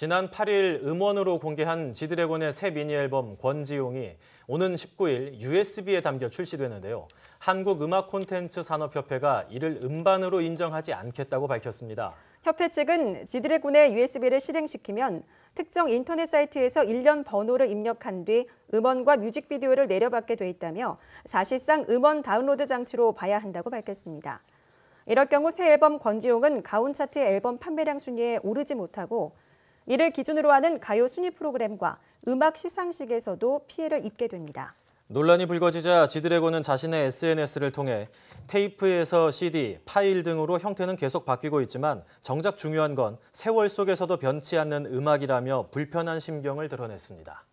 지난 8일 음원으로 공개한 지드래곤의 새 미니 앨범 권지용이 오는 19일 USB에 담겨 출시되는데요. 한국음악콘텐츠산업협회가 이를 음반으로 인정하지 않겠다고 밝혔습니다. 협회 측은 지드래곤의 USB를 실행시키면 특정 인터넷 사이트에서 1년 번호를 입력한 뒤 음원과 뮤직비디오를 내려받게 돼 있다며 사실상 음원 다운로드 장치로 봐야 한다고 밝혔습니다. 이럴 경우 새 앨범 권지용은 가온 차트 앨범 판매량 순위에 오르지 못하고 이를 기준으로 하는 가요 순위 프로그램과 음악 시상식에서도 피해를 입게 됩니다. 논란이 불거지자 지드래곤은 자신의 SNS를 통해 테이프에서 CD, 파일 등으로 형태는 계속 바뀌고 있지만 정작 중요한 건 세월 속에서도 변치 않는 음악이라며 불편한 심경을 드러냈습니다.